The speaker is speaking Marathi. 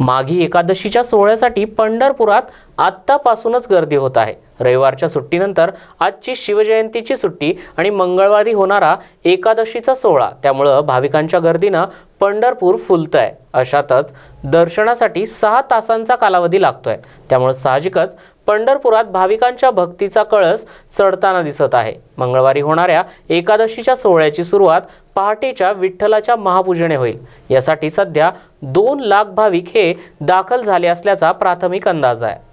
माघी एकादशीच्या सोहळ्यासाठी पंढरपुरात आत्तापासूनच गर्दी होत आहे रविवारच्या सुट्टीनंतर आजची शिवजयंतीची सुट्टी आणि मंगळवारी होणारा एकादशीचा सोहळा त्यामुळं भाविकांच्या गर्दीनं पंढरपूर फुलत आहे अशातच दर्शनासाठी सहा तासांचा कालावधी लागतोय त्यामुळे साहजिकच पंढरपुरात भाविकांच्या भक्तीचा कळस चढताना दिसत आहे मंगळवारी होणाऱ्या एकादशीच्या सोहळ्याची सुरुवात पहाटेच्या विठ्ठलाच्या महापूजेने होईल यासाठी सध्या दोन लाख भाविक हे दाखल झाले असल्याचा प्राथमिक अंदाज आहे